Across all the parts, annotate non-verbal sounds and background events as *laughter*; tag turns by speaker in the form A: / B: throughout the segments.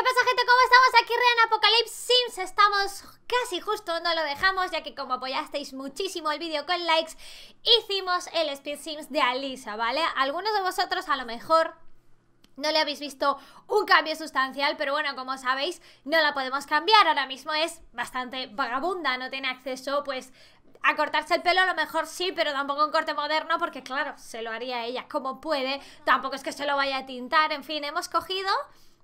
A: ¿Qué pasa gente? ¿Cómo estamos? Aquí Rean Apocalypse Sims Estamos casi justo, no lo dejamos Ya que como apoyasteis muchísimo el vídeo con likes Hicimos el Speed Sims de Alisa, ¿vale? Algunos de vosotros a lo mejor no le habéis visto un cambio sustancial, pero bueno, como sabéis, no la podemos cambiar. Ahora mismo es bastante vagabunda, no tiene acceso, pues, a cortarse el pelo a lo mejor sí, pero tampoco un corte moderno porque claro, se lo haría ella como puede, tampoco es que se lo vaya a tintar, en fin, hemos cogido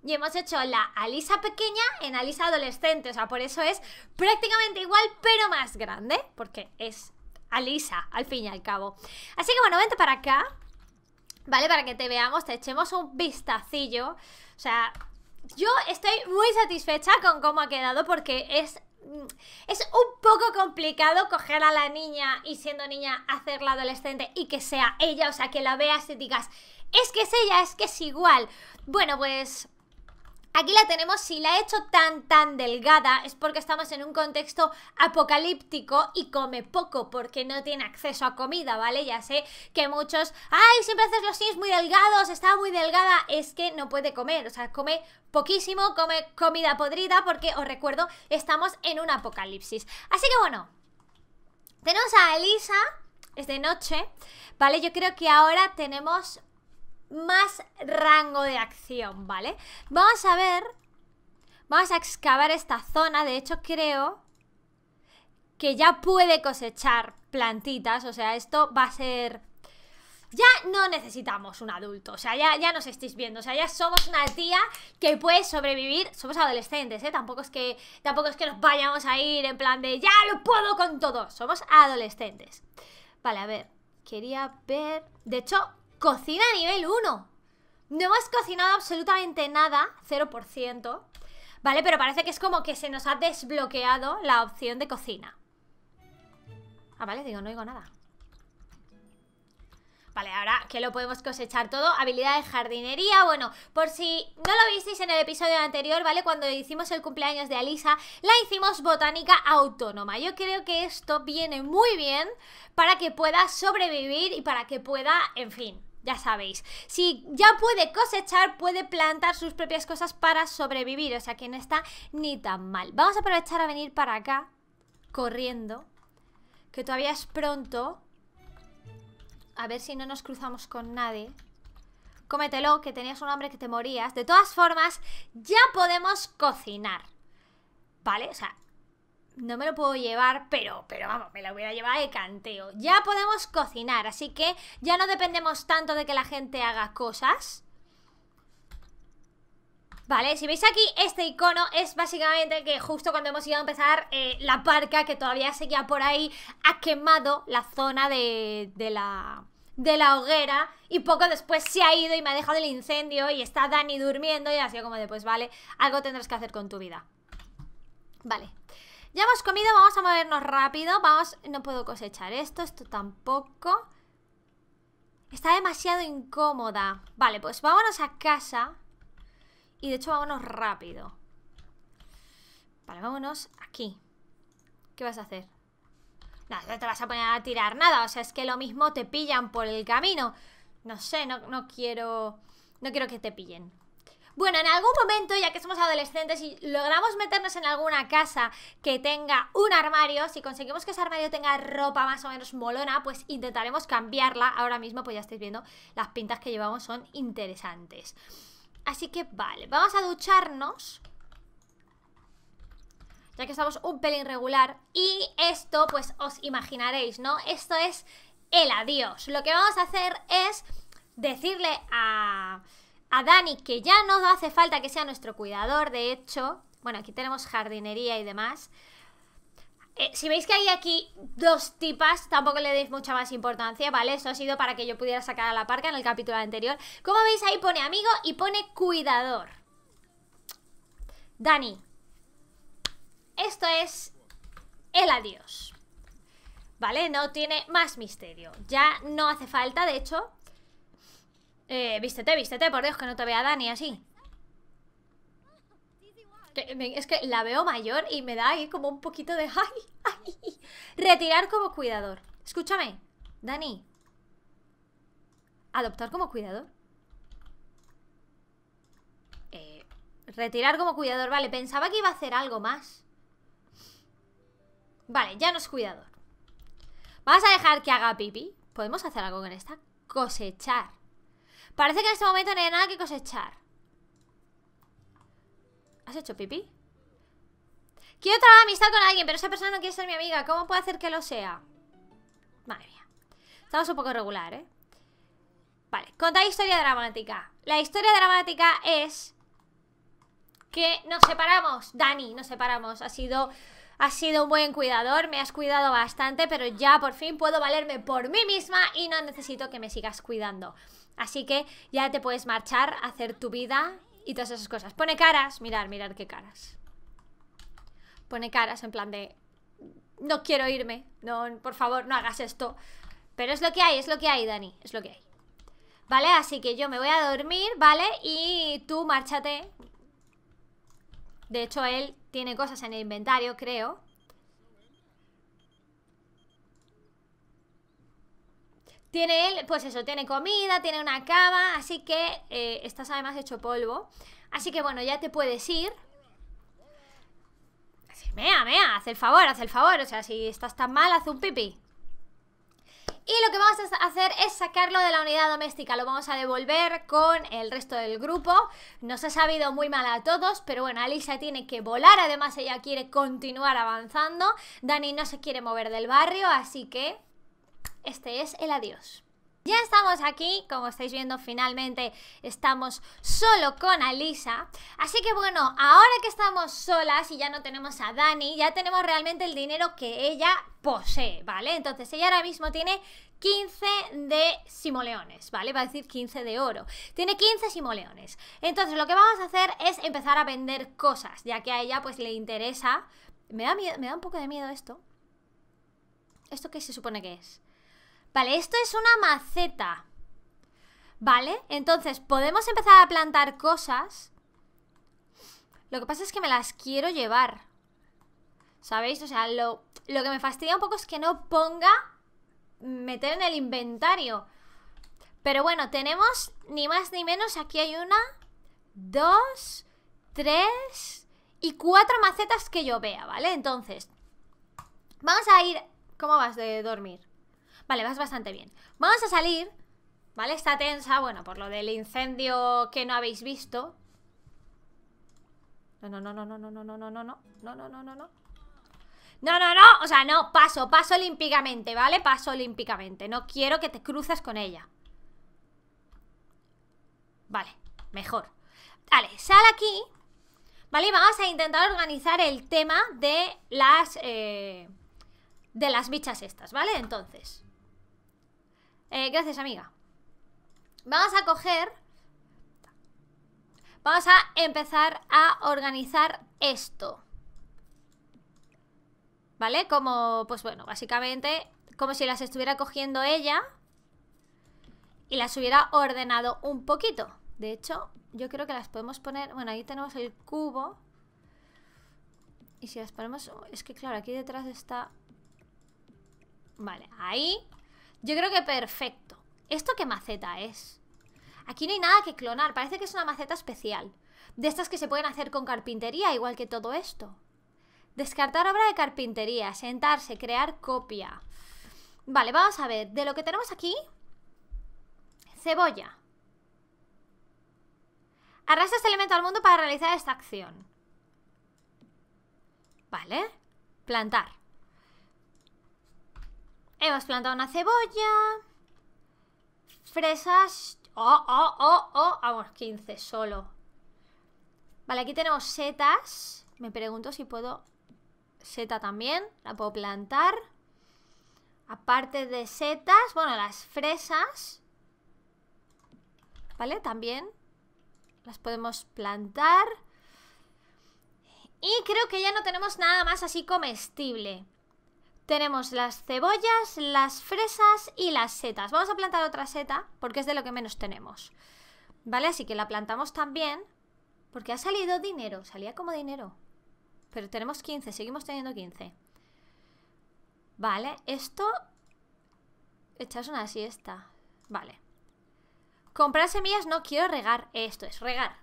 A: y hemos hecho la Alisa pequeña en Alisa adolescente. O sea, por eso es prácticamente igual, pero más grande, porque es Alisa, al fin y al cabo. Así que bueno, vente para acá, ¿vale? Para que te veamos, te echemos un vistacillo. O sea, yo estoy muy satisfecha con cómo ha quedado porque es mm, es un poco complicado coger a la niña y siendo niña hacerla adolescente y que sea ella, o sea, que la veas y digas, es que es ella, es que es igual. Bueno, pues Aquí la tenemos, si la he hecho tan tan delgada es porque estamos en un contexto apocalíptico y come poco porque no tiene acceso a comida, ¿vale? Ya sé que muchos, ay, siempre haces los sims muy delgados, está muy delgada, es que no puede comer, o sea, come poquísimo, come comida podrida porque os recuerdo, estamos en un apocalipsis. Así que bueno, tenemos a Elisa, es de noche, ¿vale? Yo creo que ahora tenemos más rango de acción, ¿vale? Vamos a ver... Vamos a excavar esta zona, de hecho creo que ya puede cosechar plantitas, o sea, esto va a ser... Ya no necesitamos un adulto, o sea, ya, ya nos estáis viendo, o sea, ya somos una tía que puede sobrevivir, somos adolescentes, ¿eh? Tampoco es que, tampoco es que nos vayamos a ir en plan de, ya lo puedo con todo, somos adolescentes. Vale, a ver, quería ver... De hecho, Cocina nivel 1. No hemos cocinado absolutamente nada, 0%. Vale, pero parece que es como que se nos ha desbloqueado la opción de cocina. Ah, vale, digo, no digo nada. Vale, ahora que lo podemos cosechar todo, habilidad de jardinería, bueno, por si no lo visteis en el episodio anterior, ¿vale? Cuando hicimos el cumpleaños de Alisa, la hicimos botánica autónoma. Yo creo que esto viene muy bien para que pueda sobrevivir y para que pueda, en fin, ya sabéis. Si ya puede cosechar, puede plantar sus propias cosas para sobrevivir, o sea que no está ni tan mal. Vamos a aprovechar a venir para acá, corriendo, que todavía es pronto. A ver si no nos cruzamos con nadie. Cómetelo, que tenías un hambre que te morías. De todas formas, ya podemos cocinar. ¿Vale? O sea, no me lo puedo llevar, pero, pero vamos, me lo voy a llevar de canteo. Ya podemos cocinar, así que ya no dependemos tanto de que la gente haga cosas. Vale, si veis aquí, este icono es básicamente que justo cuando hemos ido a empezar, eh, la parca que todavía seguía por ahí ha quemado la zona de, de la de la hoguera y poco después se ha ido y me ha dejado el incendio y está Dani durmiendo y ha sido como de pues vale, algo tendrás que hacer con tu vida. Vale, ya hemos comido, vamos a movernos rápido. Vamos, no puedo cosechar esto, esto tampoco. Está demasiado incómoda. Vale, pues vámonos a casa. Y de hecho, vámonos rápido. Vale, vámonos aquí. ¿Qué vas a hacer? No, no te vas a poner a tirar nada. O sea, es que lo mismo te pillan por el camino. No sé, no quiero... No quiero que te pillen. Bueno, en algún momento, ya que somos adolescentes y logramos meternos en alguna casa que tenga un armario, si conseguimos que ese armario tenga ropa más o menos molona, pues intentaremos cambiarla. Ahora mismo, pues ya estáis viendo, las pintas que llevamos son interesantes. Así que vale, vamos a ducharnos ya que estamos un pelín regular. Y esto, pues os imaginaréis, ¿no? Esto es el adiós. Lo que vamos a hacer es decirle a a Dani, que ya no hace falta que sea nuestro cuidador, de hecho. Bueno, aquí tenemos jardinería y demás. Eh, si veis que hay aquí dos tipas, tampoco le deis mucha más importancia, ¿vale? Eso ha sido para que yo pudiera sacar a la parca en el capítulo anterior. Como veis, ahí pone amigo y pone cuidador. Dani, esto es el adiós. ¿Vale? No tiene más misterio. Ya no hace falta, de hecho, eh, vístete, vístete, por Dios, que no te vea Dani así. Es que la veo mayor y me da ahí como un poquito de... *laughs* Ay, Retirar como cuidador. Escúchame, Dani. Adoptar como cuidador. Eh, retirar como cuidador. Vale, pensaba que iba a hacer algo más. Vale, ya no es cuidador. Vas a dejar que haga pipi ¿Podemos hacer algo con esta? Cosechar. Parece que en este momento no hay nada que cosechar. ¿Has hecho pipí? Quiero trabajar amistad con alguien, pero esa persona no quiere ser mi amiga. ¿Cómo puedo hacer que lo sea? Madre mía. Estamos un poco regular, ¿eh? Vale, contad historia dramática. La historia dramática es que nos separamos. Dani, nos separamos. Ha sido Has sido un buen cuidador, me has cuidado bastante, pero ya por fin puedo valerme por mí misma y no necesito que me sigas cuidando. Así que ya te puedes marchar, hacer tu vida y todas esas cosas. Pone caras, mirar, mirar qué caras. Pone caras en plan de no quiero irme, no, por favor, no hagas esto. Pero es lo que hay, es lo que hay, Dani, es lo que hay. ¿Vale? Así que yo me voy a dormir, ¿vale? Y tú márchate. De hecho, él tiene cosas en el inventario, creo. Tiene él, pues eso, tiene comida, tiene una cama, así que eh, estás además hecho polvo. Así que bueno, ya te puedes ir. mea, mea, haz el favor, haz el favor. O sea, si estás tan mal, haz un pipí. Y lo que vamos a hacer es sacarlo de la unidad doméstica, lo vamos a devolver con el resto del grupo. Nos ha sabido muy mal a todos, pero bueno, Alicia tiene que volar, además ella quiere continuar avanzando. Dani no se quiere mover del barrio, así que este es el adiós. Ya estamos aquí, como estáis viendo finalmente estamos solo con Alisa Así que bueno, ahora que estamos solas y ya no tenemos a Dani Ya tenemos realmente el dinero que ella posee, ¿vale? Entonces ella ahora mismo tiene 15 de simoleones, ¿vale? Va a decir 15 de oro. Tiene 15 simoleones. Entonces lo que vamos a hacer es empezar a vender cosas, ya que a ella pues le interesa... Me da, me da un poco de miedo esto. ¿Esto qué se supone que es? Vale, esto es una maceta. ¿Vale? Entonces, podemos empezar a plantar cosas. Lo que pasa es que me las quiero llevar. ¿Sabéis? O sea, lo, lo que me fastidia un poco es que no ponga meter en el inventario. Pero bueno, tenemos ni más ni menos. Aquí hay una, dos, tres y cuatro macetas que yo vea, ¿vale? Entonces, vamos a ir... ¿Cómo vas de dormir? Vale, vas bastante bien. Vamos a salir, ¿vale? Está tensa, bueno, por lo del incendio que no habéis visto. No, no, no, no, no, no, no, no, no, no, no, no, no, no, no, no. No, no, o sea, no, paso, paso olímpicamente, ¿vale? Paso olímpicamente, no quiero que te cruzas con ella Vale, mejor Vale, sal aquí Vale, vamos a intentar organizar el tema de las, de las bichas estas, ¿vale? Entonces eh, gracias, amiga. Vamos a coger... Vamos a empezar a organizar esto. ¿Vale? Como, pues bueno, básicamente como si las estuviera cogiendo ella y las hubiera ordenado un poquito. De hecho, yo creo que las podemos poner... Bueno, ahí tenemos el cubo. Y si las ponemos... Es que claro, aquí detrás está... Vale, ahí yo creo que perfecto. ¿Esto qué maceta es? Aquí no hay nada que clonar, parece que es una maceta especial. De estas que se pueden hacer con carpintería, igual que todo esto. Descartar obra de carpintería, sentarse, crear copia. Vale, vamos a ver. De lo que tenemos aquí... Cebolla. Arrastra este elemento al mundo para realizar esta acción. Vale. Plantar. Hemos plantado una cebolla. Fresas. Oh, oh, oh, oh. Vamos, 15 solo. Vale, aquí tenemos setas. Me pregunto si puedo... Seta también. La puedo plantar. Aparte de setas, bueno, las fresas. ¿Vale? También las podemos plantar. Y creo que ya no tenemos nada más así comestible. Tenemos las cebollas, las fresas y las setas. Vamos a plantar otra seta porque es de lo que menos tenemos. ¿Vale? Así que la plantamos también porque ha salido dinero. Salía como dinero. Pero tenemos 15, seguimos teniendo 15. Vale, esto... Echas una siesta. Vale. Comprar semillas no quiero regar. Esto es, regar.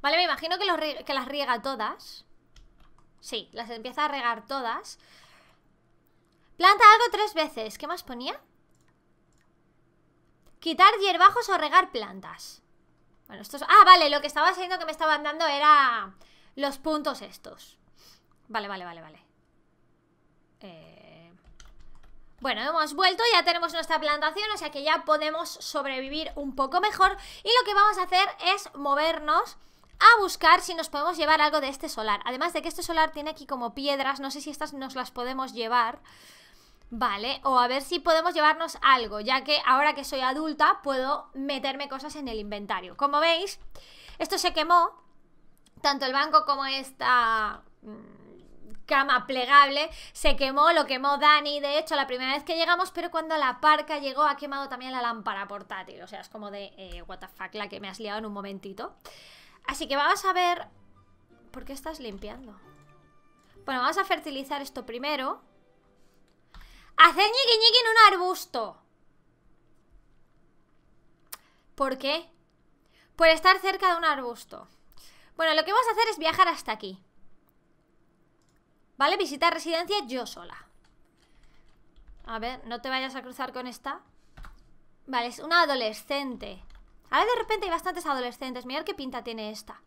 A: Vale, me imagino que, que las riega todas. Sí, las empieza a regar todas. Planta algo tres veces. ¿Qué más ponía? Quitar hierbajos o regar plantas. Bueno, estos... Ah, vale, lo que estaba haciendo que me estaban dando era los puntos estos. Vale, vale, vale, vale. Eh, bueno, hemos vuelto, ya tenemos nuestra plantación, o sea que ya podemos sobrevivir un poco mejor. Y lo que vamos a hacer es movernos a buscar si nos podemos llevar algo de este solar. Además de que este solar tiene aquí como piedras, no sé si estas nos las podemos llevar. Vale, o a ver si podemos llevarnos algo, ya que ahora que soy adulta puedo meterme cosas en el inventario. Como veis, esto se quemó, tanto el banco como esta mm, cama plegable, se quemó, lo quemó Dani, de hecho, la primera vez que llegamos, pero cuando la parca llegó ha quemado también la lámpara portátil, o sea, es como de, eh, WTF, la que me has liado en un momentito. Así que vamos a ver... ¿Por qué estás limpiando? Bueno, vamos a fertilizar esto primero. Hacer ñiqui en un arbusto. ¿Por qué? Por estar cerca de un arbusto. Bueno, lo que vamos a hacer es viajar hasta aquí. ¿Vale? Visitar residencia yo sola. A ver, no te vayas a cruzar con esta. Vale, es una adolescente ver, de repente hay bastantes adolescentes. Mirad qué pinta tiene esta.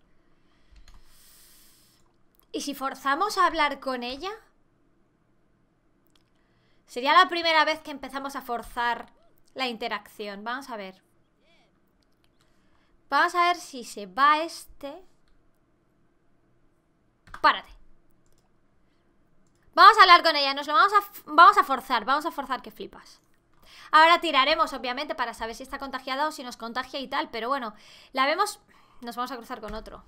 A: ¿Y si forzamos a hablar con ella? Sería la primera vez que empezamos a forzar la interacción. Vamos a ver. Vamos a ver si se va este. Párate. Vamos a hablar con ella. Nos lo vamos a, vamos a forzar. Vamos a forzar que flipas. Ahora tiraremos, obviamente, para saber si está contagiada o si nos contagia y tal, pero bueno, la vemos, nos vamos a cruzar con otro.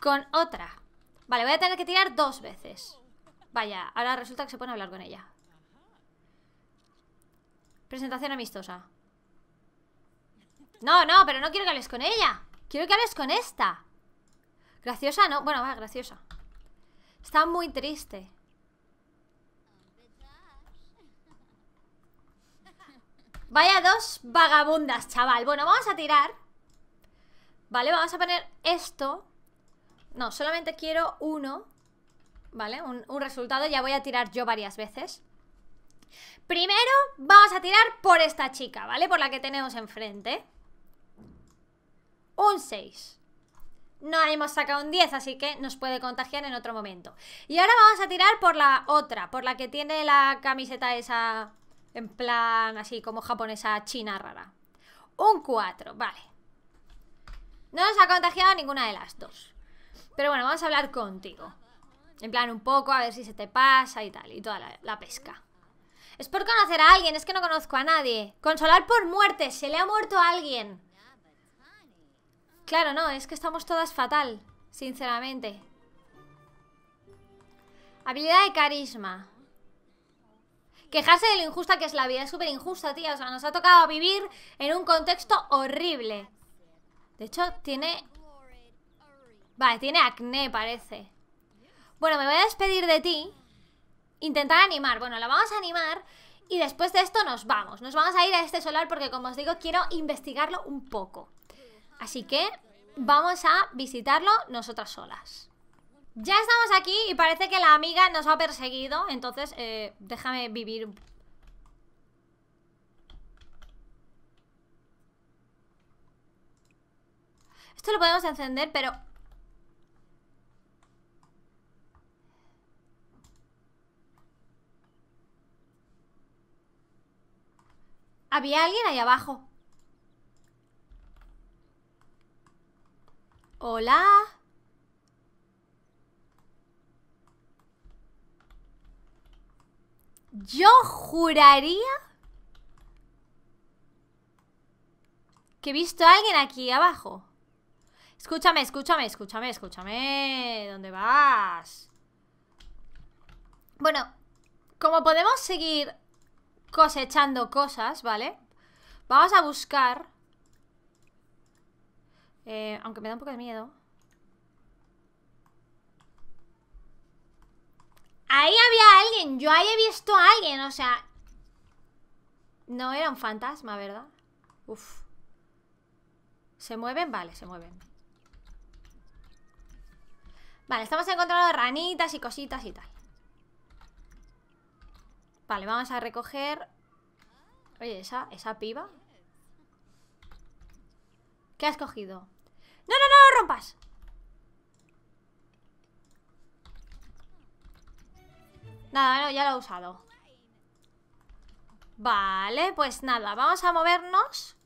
A: Con otra. Vale, voy a tener que tirar dos veces. Vaya, ahora resulta que se pone a hablar con ella. Presentación amistosa. No, no, pero no quiero que hables con ella. Quiero que hables con esta. Graciosa, no. Bueno, va, graciosa. Está muy triste. Vaya dos vagabundas, chaval Bueno, vamos a tirar Vale, vamos a poner esto No, solamente quiero uno Vale, un, resultado Ya voy a tirar yo varias veces Primero vamos a tirar por esta chica, ¿vale? Por la que tenemos enfrente Un 6 no hemos sacado un 10, así que nos puede contagiar en otro momento. Y ahora vamos a tirar por la otra, por la que tiene la camiseta esa en plan, así como japonesa china rara. Un 4, vale. No nos ha contagiado ninguna de las dos. Pero bueno, vamos a hablar contigo. En plan, un poco, a ver si se te pasa y tal. Y toda la, la pesca. Es por conocer a alguien, es que no conozco a nadie. Consolar por muerte, se le ha muerto a alguien. Claro, no, es que estamos todas fatal, sinceramente. Habilidad de carisma. Quejarse de lo injusta que es la vida. Es súper injusta, tía. O sea, nos ha tocado vivir en un contexto horrible. De hecho, tiene... Vale, tiene acné, parece. Bueno, me voy a despedir de ti. Intentar animar. Bueno, la vamos a animar. Y después de esto nos vamos. Nos vamos a ir a este solar porque, como os digo, quiero investigarlo un poco. Así que vamos a visitarlo nosotras solas. Ya estamos aquí y parece que la amiga nos ha perseguido, entonces eh, déjame vivir. Esto lo podemos encender, pero... Había alguien ahí abajo. Hola. Yo juraría que he visto a alguien aquí abajo. Escúchame, escúchame, escúchame, escúchame. ¿Dónde vas? Bueno, como podemos seguir cosechando cosas, ¿vale? Vamos a buscar... Eh, aunque me da un poco de miedo. Ahí había alguien, yo ahí he visto a alguien, o sea... No era un fantasma, ¿verdad? Uf. ¿Se mueven? Vale, se mueven. Vale, estamos encontrando ranitas y cositas y tal. Vale, vamos a recoger... Oye, ¿esa, esa piba? ¿Qué has cogido? ¡No, no, no rompas! Nada, no, ya lo he usado Vale, pues nada, vamos a movernos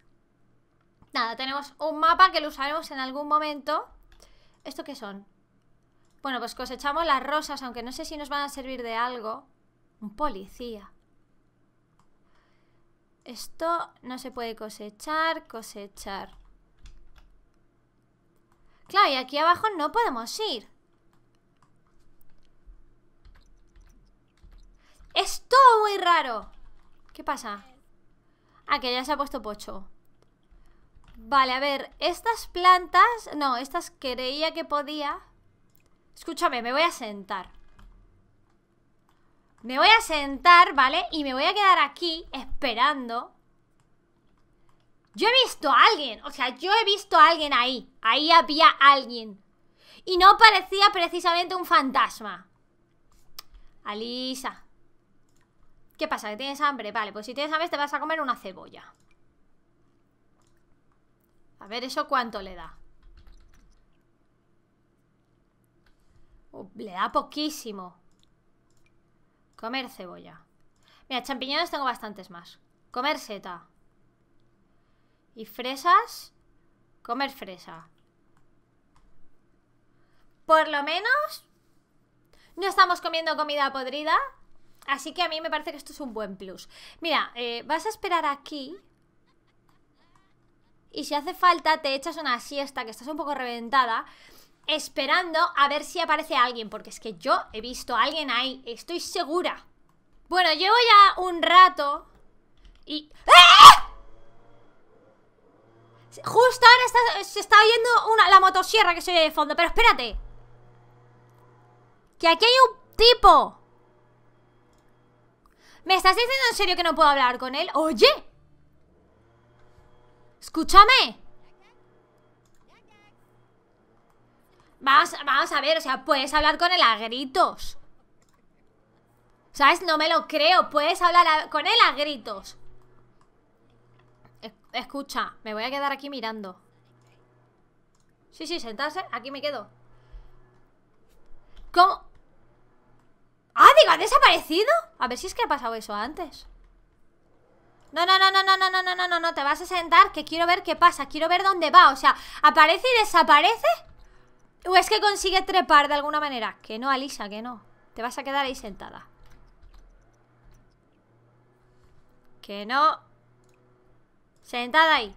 A: Nada, tenemos un mapa que lo usaremos en algún momento ¿Esto qué son? Bueno, pues cosechamos las rosas, aunque no sé si nos van a servir de algo Un policía Esto no se puede cosechar, cosechar Claro, y aquí abajo no podemos ir Es todo muy raro. ¿Qué pasa? Ah, que ya se ha puesto pocho. Vale, a ver, estas plantas... No, estas creía que podía... Escúchame, me voy a sentar. Me voy a sentar, ¿vale? Y me voy a quedar aquí esperando. Yo he visto a alguien, o sea, yo he visto a alguien ahí. Ahí había alguien. Y no parecía precisamente un fantasma. Alisa. ¿Qué pasa? ¿Que tienes hambre? Vale, pues si tienes hambre te vas a comer una cebolla. A ver, ¿eso cuánto le da? le da poquísimo. Comer cebolla. Mira, champiñones tengo bastantes más. Comer seta. Y fresas. Comer fresa. Por lo menos... No estamos comiendo comida podrida, Así que a mí me parece que esto es un buen plus. Mira, eh, vas a esperar aquí. Y si hace falta, te echas una siesta, que estás un poco reventada esperando a ver si aparece alguien, porque es que yo he visto a alguien ahí, estoy segura. Bueno, llevo ya un rato y... ¡Ah! Justo ahora se está oyendo una, la motosierra que se oye de fondo, pero espérate. Que aquí hay un tipo ¿Me estás diciendo en serio que no puedo hablar con él? ¡Oye! ¡Escúchame! Vamos, a ver, o sea, puedes hablar con él a gritos. ¿Sabes? No me lo creo. Puedes hablar con él a gritos. escucha, me voy a quedar aquí mirando. Sí, sí, sentarse. Aquí me quedo. ¿Cómo? ¡Ah, digo, ha desaparecido! A ver si es que ha pasado eso antes no, no, no, no, no, no, no, no, no, no, te vas a sentar Que quiero ver qué pasa, quiero ver dónde va O sea, ¿aparece y desaparece? ¿O es que consigue trepar de alguna manera? Que no, Alisa, que no Te vas a quedar ahí sentada Que no Sentada ahí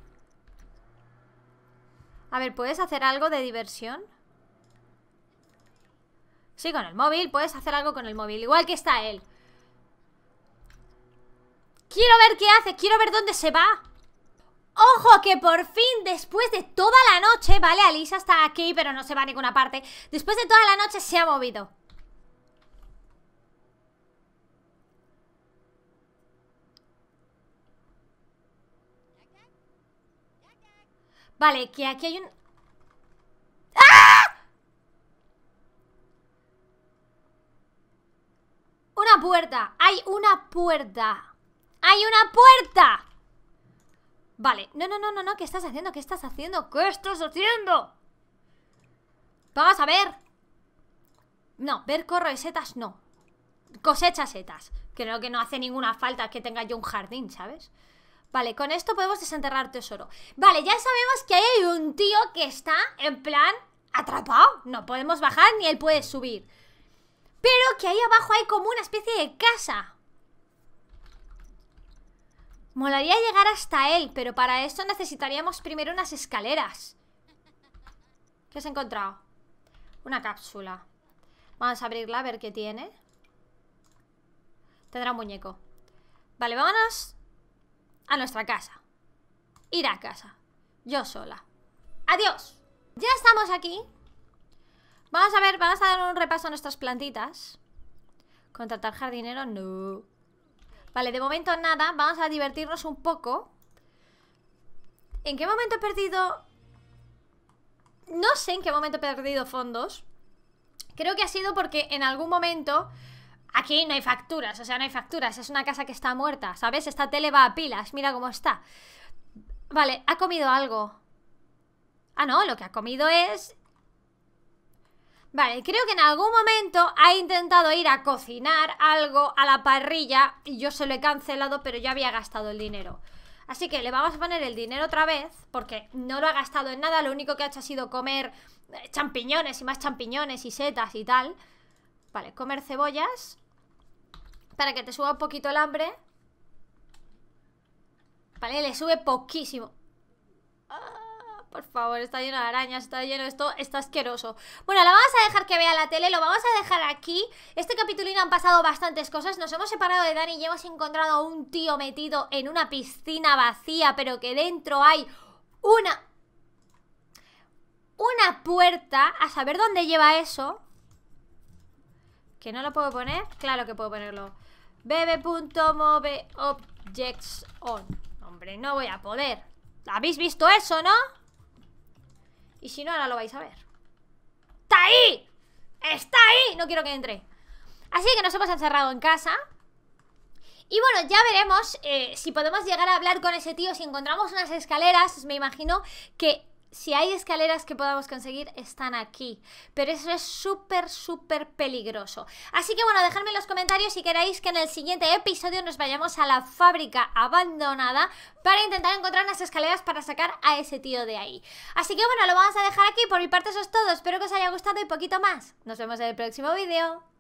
A: A ver, ¿puedes hacer algo de diversión? Sí, con el móvil, puedes hacer algo con el móvil Igual que está él Quiero ver qué hace, quiero ver dónde se va ¡Ojo! Que por fin, después de toda la noche Vale, Alisa está aquí, pero no se va a ninguna parte Después de toda la noche se ha movido Vale, que aquí hay un... ¡Ah! Una puerta. Hay una puerta. ¡Hay una puerta! Vale. No, no, no, no, no. ¿Qué estás haciendo? ¿Qué estás haciendo? ¿Qué estás haciendo? Vamos a ver. No, ver corro de setas no. Cosecha setas. Creo que no hace ninguna falta que tenga yo un jardín, ¿sabes? Vale, con esto podemos desenterrar tesoro. Vale, ya sabemos que hay un tío que está en plan atrapado. No podemos bajar ni él puede subir. Pero que ahí abajo hay como una especie de casa. Molaría llegar hasta él, pero para eso necesitaríamos primero unas escaleras. ¿Qué has encontrado? Una cápsula. Vamos a abrirla a ver qué tiene. Tendrá un muñeco. Vale, vámonos a nuestra casa. Ir a casa. Yo sola. ¡Adiós! Ya estamos aquí. Vamos a ver, vamos a dar un repaso a nuestras plantitas. Contratar jardinero, no. Vale, de momento nada, vamos a divertirnos un poco. ¿En qué momento he perdido...? No sé en qué momento he perdido fondos. Creo que ha sido porque en algún momento... Aquí no hay facturas, o sea, no hay facturas. Es una casa que está muerta, ¿sabes? Esta tele va a pilas, mira cómo está. Vale, ha comido algo. Ah, no, lo que ha comido es Vale, creo que en algún momento ha intentado ir a cocinar algo a la parrilla y yo se lo he cancelado, pero ya había gastado el dinero. Así que le vamos a poner el dinero otra vez, porque no lo ha gastado en nada, lo único que ha hecho ha sido comer eh, champiñones y más champiñones y setas y tal. Vale, comer cebollas, para que te suba un poquito el hambre. Vale, le sube poquísimo. Ah. Por favor, está lleno de arañas, está lleno de esto, está asqueroso. Bueno, lo vamos a dejar que vea la tele, lo vamos a dejar aquí. Este capitulino han pasado bastantes cosas. Nos hemos separado de Dani y hemos encontrado a un tío metido en una piscina vacía, pero que dentro hay una... Una puerta, a saber dónde lleva eso. ¿Que no lo puedo poner? Claro que puedo ponerlo. bb.moveobjects on. Hombre, no voy a poder. ¿Habéis visto eso, no? Y si no, ahora lo vais a ver. ¡Está ahí! ¡Está ahí! No quiero que entre. Así que nos hemos encerrado en casa. Y bueno, ya veremos eh, si podemos llegar a hablar con ese tío, si encontramos unas escaleras, me imagino que si hay escaleras que podamos conseguir, están aquí. Pero eso es súper, súper peligroso. Así que bueno, dejadme en los comentarios si queréis que en el siguiente episodio nos vayamos a la fábrica abandonada para intentar encontrar unas escaleras para sacar a ese tío de ahí. Así que bueno, lo vamos a dejar aquí. Por mi parte eso es todo. Espero que os haya gustado y poquito más. Nos vemos en el próximo vídeo.